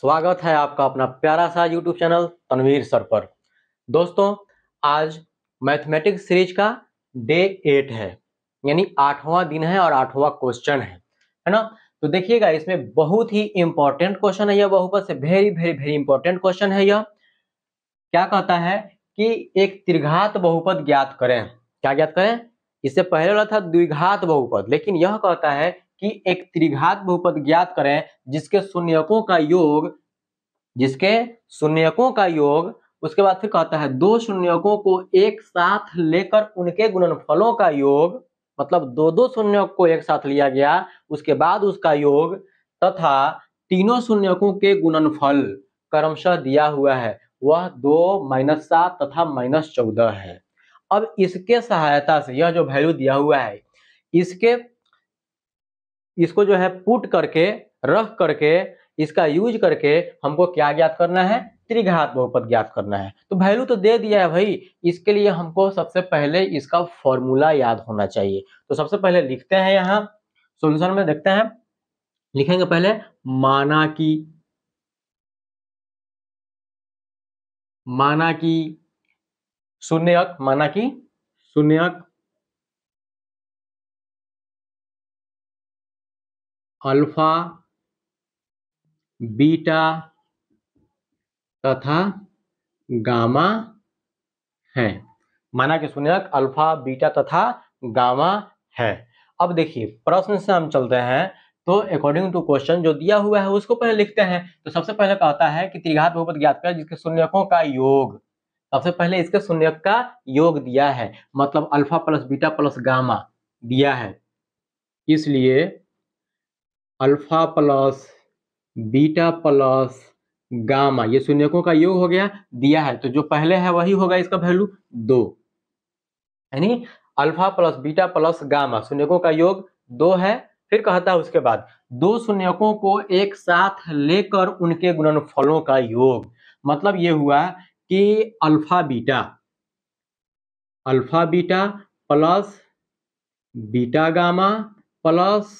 स्वागत है आपका अपना प्यारा सा यूट्यूब चैनल तनवीर सर पर दोस्तों आज मैथमेटिक्स सीरीज का डे एट है यानी आठवां दिन है और आठवां क्वेश्चन है है ना तो देखिएगा इसमें बहुत ही इंपॉर्टेंट क्वेश्चन है यह बहुपद से very very very important question है यह क्या कहता है कि एक त्रिघात बहुपद ज्ञात करें क्या ज्ञात करें इससे पहले वाला था द्विघात बहुपद लेकिन यह कहता है कि एक त्रिघात बहुपद ज्ञात करें जिसके शून्यकों का योग जिसके शून्यकों का योग उसके बाद फिर कहता है दो शून्यकों को एक साथ लेकर उनके गुणनफलों का योग मतलब दो दो शून्यक को एक साथ लिया गया उसके बाद उसका योग तथा तीनों शून्यकों के गुणनफल क्रमशः दिया हुआ है वह दो माइनस सात तथा माइनस चौदह है अब इसके सहायता से यह जो वैल्यू दिया हुआ है इसके इसको जो है पुट करके रख करके इसका यूज करके हमको क्या ज्ञात करना है त्रिघात बहुपद ज्ञात करना है तो वैल्यू तो दे दिया है भाई इसके लिए हमको सबसे पहले इसका फॉर्मूला याद होना चाहिए तो सबसे पहले लिखते हैं यहाँ सोल्यूशन में देखते हैं लिखेंगे पहले माना की माना की शून्यक माना की शून्यक अल्फा बीटा तथा गामा है माना कि शून्यक अल्फा बीटा तथा गामा है अब देखिए प्रश्न से हम चलते हैं तो अकॉर्डिंग टू क्वेश्चन जो दिया हुआ है उसको पहले लिखते हैं तो सबसे पहले कहता है कि त्रिघात बहुपद ज्ञात कर जिसके शून्यकों का योग सबसे पहले इसके शून्यक का योग दिया है मतलब alpha plus beta plus gamma दिया है इसलिए alpha plus beta plus gamma ये शून्यकों का योग हो गया दिया है तो जो पहले है वही होगा इसका वैल्यू दो यानी alpha plus beta plus gamma शून्यकों का योग दो है फिर कहता है उसके बाद दो शून्यकों को एक साथ लेकर उनके गुणनफलों का योग मतलब ये हुआ कि alpha beta alpha beta plus beta gamma plus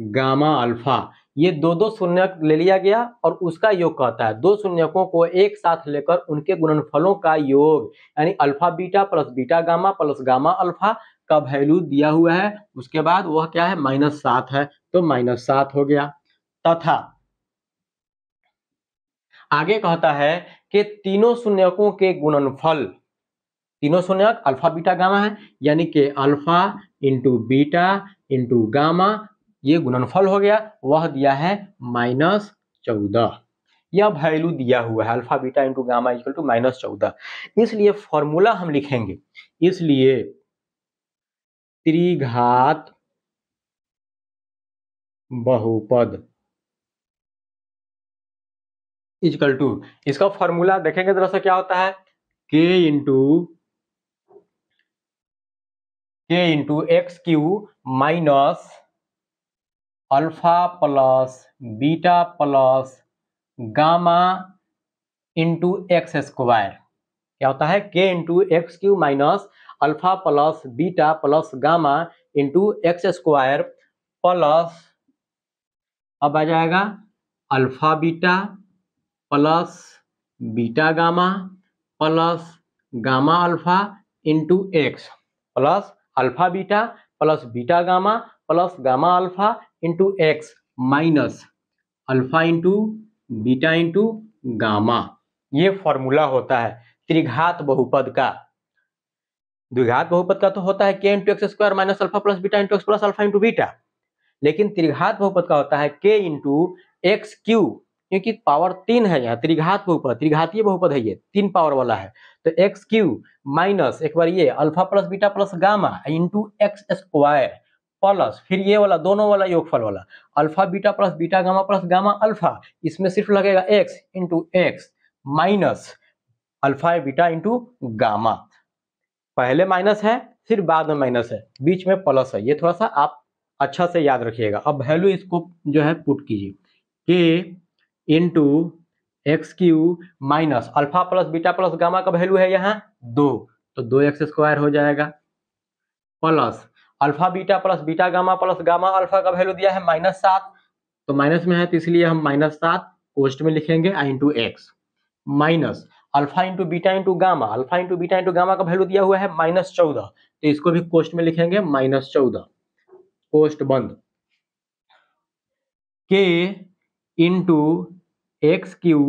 gamma alpha ये दो दो शून्य ले लिया गया और उसका योग कहता है दो शून्यकों को एक साथ लेकर उनके गुणनफलों का योग यानी alpha beta plus beta gamma plus gamma alpha का वैल्यू दिया हुआ है उसके बाद वह क्या है माइनस सात है तो माइनस सात हो गया तथा आगे कहता है कि तीनों शून्यकों के गुणनफल तीनों शून्यक अल्फा बीटा गामा है यानी कि alpha into beta into gamma ये गुणनफल हो गया वह दिया है माइनस चौदह यह वैल्यू दिया हुआ है alpha beta into gamma equal to minus चौदह इसलिए फॉर्मूला हम लिखेंगे इसलिए त्रिघात बहुपद इक्वल टू इसका फॉर्मूला देखेंगे जरा सा क्या होता है k into k into x cube minus alpha plus beta plus gamma into x square क्या होता है k into x cube minus alpha plus beta plus gamma into x square plus अब आ जाएगा alpha beta plus beta gamma plus gamma alpha into x plus alpha beta plus beta gamma plus gamma alpha into x minus alpha into beta into gamma ये formula होता है त्रिघात बहुपद का द्विघात बहुपद का तो होता है k into x square minus alpha plus beta into x plus alpha into beta लेकिन त्रिघात बहुपद का होता है के इंटू एक्स क्यू क्योंकि पावर तीन है यहाँ त्रिघात बहुपद त्रिघातीय बहुपद है ये तीन पावर वाला है तो एक्स क्यू माइनस एक बार ये alpha plus beta plus gamma into x square plus फिर ये वाला दोनों वाला योगफल वाला alpha beta plus beta gamma plus gamma alpha इसमें सिर्फ लगेगा x into x minus alpha beta into gamma पहले माइनस है फिर बाद में माइनस है बीच में प्लस है ये थोड़ा सा आप अच्छा से याद रखिएगा अब वैल्यू इसको जो है पुट कीजिए k into x cube minus alpha plus beta plus gamma का वैल्यू है यहाँ दो तो दो एक्स स्क्वायर हो जाएगा plus alpha beta plus beta gamma plus gamma alpha का वैल्यू दिया है माइनस सात तो माइनस में है तो इसलिए हम माइनस सात कोस्ट में लिखेंगे आई into x minus alpha into beta into gamma alpha into beta into gamma का वैल्यू दिया हुआ है माइनस चौदह तो इसको भी कोस्ट में लिखेंगे माइनस चौदह कोस्ट बंद k into x cube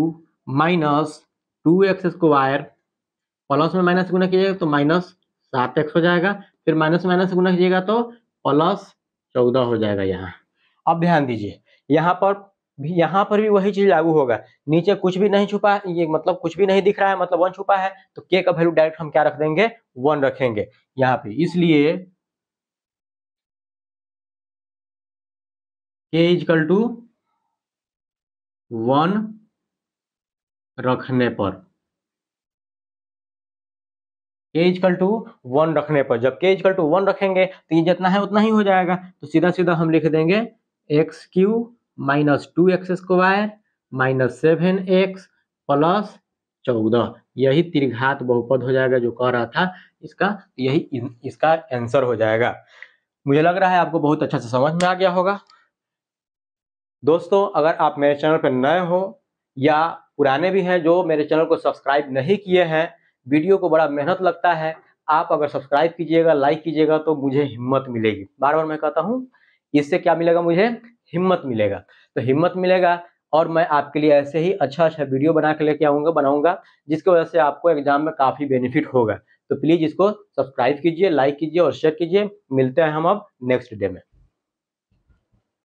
minus two x square plus में माइनस गुना किया तो माइनस सात एक्स हो जाएगा फिर माइनस माइनस गुना कीजिएगा तो प्लस चौदह हो जाएगा यहाँ अब ध्यान दीजिए यहाँ पर भी यहाँ पर भी वही चीज लागू होगा नीचे कुछ भी नहीं छुपा है ये मतलब कुछ भी नहीं दिख रहा है मतलब वन छुपा है तो के का वैल्यू डायरेक्ट हम क्या रख देंगे वन रखेंगे यहाँ पे इसलिए के इजकल टू वन रखने पर के इजकल टू वन रखने पर जब के इजकल टू वन रखेंगे तो ये जितना है उतना ही हो जाएगा तो सीधा सीधा हम लिख देंगे x cube minus two x square minus seven x plus चौदह यही त्रिघात बहुपद हो जाएगा जो कह रहा था इसका यही इसका आंसर हो जाएगा मुझे लग रहा है आपको बहुत अच्छा से समझ में आ गया होगा दोस्तों अगर आप मेरे चैनल पर नए हो या पुराने भी हैं जो मेरे चैनल को सब्सक्राइब नहीं किए हैं वीडियो को बड़ा मेहनत लगता है आप अगर सब्सक्राइब कीजिएगा लाइक कीजिएगा तो मुझे हिम्मत मिलेगी बार बार मैं कहता हूँ इससे क्या मिलेगा मुझे हिम्मत मिलेगा तो हिम्मत मिलेगा और मैं आपके लिए ऐसे ही अच्छा अच्छा वीडियो बना के लेके आऊँगा बनाऊँगा जिसकी वजह से आपको एग्जाम में काफ़ी बेनिफिट होगा तो प्लीज़ इसको सब्सक्राइब कीजिए लाइक कीजिए और शेयर कीजिए मिलते हैं हम अब नेक्स्ट डे में